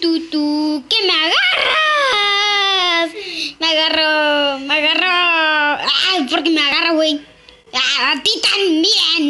tú, que me agarras. Me agarro, me agarro. Ay, porque me agarra, güey. a ti también.